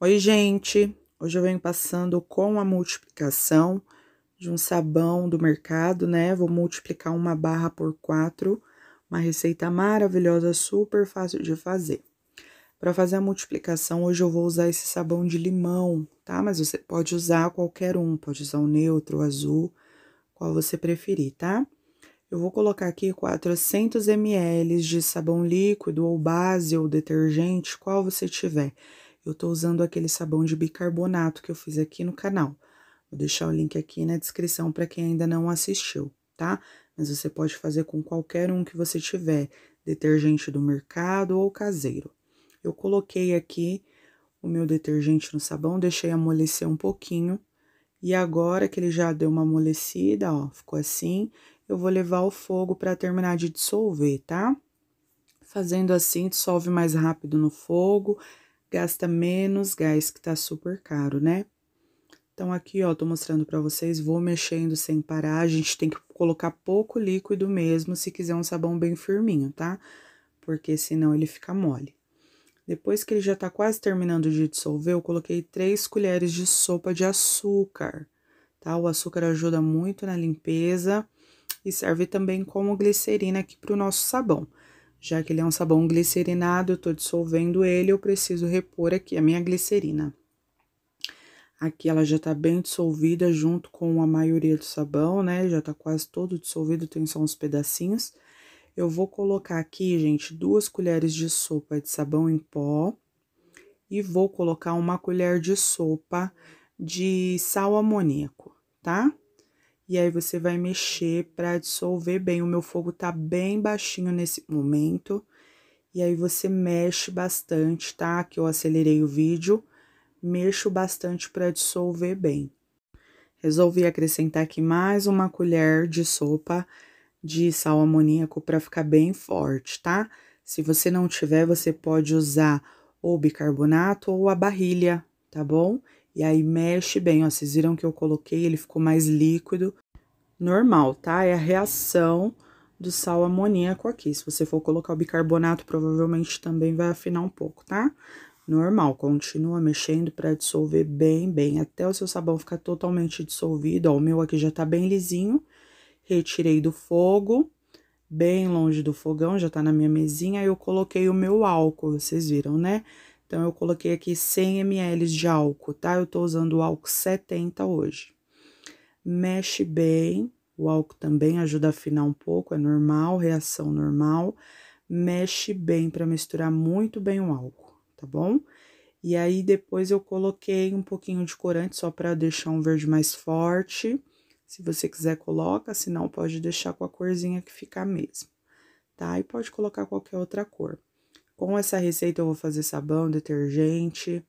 Oi, gente! Hoje eu venho passando com a multiplicação de um sabão do mercado, né? Vou multiplicar uma barra por quatro, uma receita maravilhosa, super fácil de fazer. Para fazer a multiplicação, hoje eu vou usar esse sabão de limão, tá? Mas você pode usar qualquer um, pode usar o neutro, o azul, qual você preferir, tá? Eu vou colocar aqui 400 ml de sabão líquido ou base ou detergente, qual você tiver. Eu estou usando aquele sabão de bicarbonato que eu fiz aqui no canal. Vou deixar o link aqui na descrição para quem ainda não assistiu, tá? Mas você pode fazer com qualquer um que você tiver, detergente do mercado ou caseiro. Eu coloquei aqui o meu detergente no sabão, deixei amolecer um pouquinho. E agora que ele já deu uma amolecida, ó, ficou assim, eu vou levar ao fogo para terminar de dissolver, tá? Fazendo assim, dissolve mais rápido no fogo gasta menos gás, que tá super caro, né? Então, aqui, ó, tô mostrando pra vocês, vou mexendo sem parar, a gente tem que colocar pouco líquido mesmo, se quiser um sabão bem firminho, tá? Porque senão ele fica mole. Depois que ele já tá quase terminando de dissolver, eu coloquei três colheres de sopa de açúcar, tá? O açúcar ajuda muito na limpeza e serve também como glicerina aqui pro nosso sabão. Já que ele é um sabão glicerinado, eu estou dissolvendo ele, eu preciso repor aqui a minha glicerina. Aqui ela já está bem dissolvida junto com a maioria do sabão, né? Já está quase todo dissolvido, tem só uns pedacinhos. Eu vou colocar aqui, gente, duas colheres de sopa de sabão em pó. E vou colocar uma colher de sopa de sal amoníaco, tá? E aí você vai mexer para dissolver bem. O meu fogo tá bem baixinho nesse momento. E aí você mexe bastante, tá? Que eu acelerei o vídeo. Mexo bastante para dissolver bem. Resolvi acrescentar aqui mais uma colher de sopa de sal amoníaco para ficar bem forte, tá? Se você não tiver, você pode usar ou bicarbonato ou a barrilha, tá bom? E aí mexe bem, ó, vocês viram que eu coloquei, ele ficou mais líquido. Normal, tá? É a reação do sal amoníaco aqui. Se você for colocar o bicarbonato, provavelmente também vai afinar um pouco, tá? Normal, continua mexendo para dissolver bem, bem, até o seu sabão ficar totalmente dissolvido. Ó, o meu aqui já tá bem lisinho. Retirei do fogo, bem longe do fogão, já tá na minha mesinha. Eu coloquei o meu álcool, vocês viram, né? Então, eu coloquei aqui 100 ml de álcool, tá? Eu tô usando o álcool 70 hoje. Mexe bem, o álcool também ajuda a afinar um pouco, é normal, reação normal. Mexe bem para misturar muito bem o álcool, tá bom? E aí, depois eu coloquei um pouquinho de corante, só para deixar um verde mais forte. Se você quiser, coloca, se não, pode deixar com a corzinha que ficar mesmo, tá? E pode colocar qualquer outra cor. Com essa receita eu vou fazer sabão, detergente,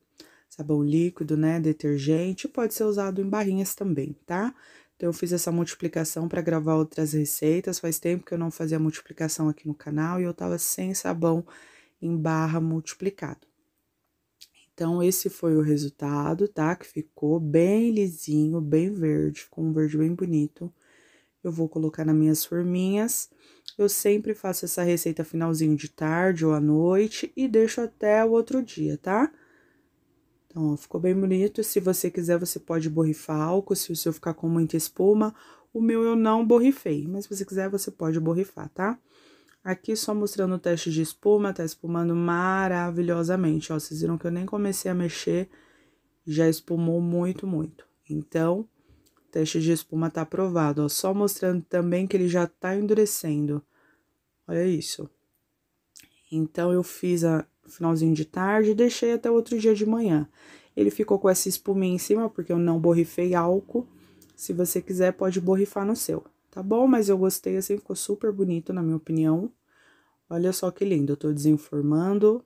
sabão líquido, né, detergente, pode ser usado em barrinhas também, tá? Então eu fiz essa multiplicação para gravar outras receitas, faz tempo que eu não fazia multiplicação aqui no canal e eu tava sem sabão em barra multiplicado. Então esse foi o resultado, tá? Que ficou bem lisinho, bem verde, com um verde bem bonito eu vou colocar nas minhas forminhas. Eu sempre faço essa receita finalzinho de tarde ou à noite e deixo até o outro dia, tá? Então, ó, ficou bem bonito. Se você quiser, você pode borrifar álcool, se o seu ficar com muita espuma. O meu eu não borrifei, mas se você quiser, você pode borrifar, tá? Aqui só mostrando o teste de espuma, tá espumando maravilhosamente, ó. Vocês viram que eu nem comecei a mexer, já espumou muito, muito. Então, teste de espuma tá aprovado, ó. Só mostrando também que ele já tá endurecendo. Olha isso. Então, eu fiz a finalzinho de tarde e deixei até outro dia de manhã. Ele ficou com essa espuminha em cima, porque eu não borrifei álcool. Se você quiser, pode borrifar no seu, tá bom? Mas eu gostei, assim, ficou super bonito, na minha opinião. Olha só que lindo, eu tô desenformando.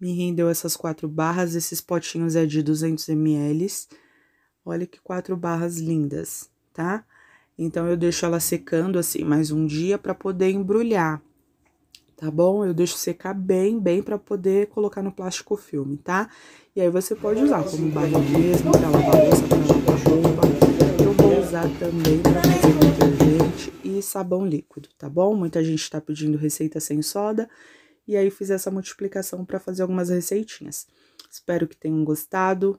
Me rendeu essas quatro barras, esses potinhos é de 200 ml. Olha que quatro barras lindas, tá? Então, eu deixo ela secando assim mais um dia para poder embrulhar, tá bom? Eu deixo secar bem, bem para poder colocar no plástico filme, tá? E aí você pode usar como barra mesmo, para lavar louça, pra lavar roupa. Eu vou usar também pra fazer detergente e sabão líquido, tá bom? Muita gente está pedindo receita sem soda. E aí fiz essa multiplicação para fazer algumas receitinhas. Espero que tenham gostado.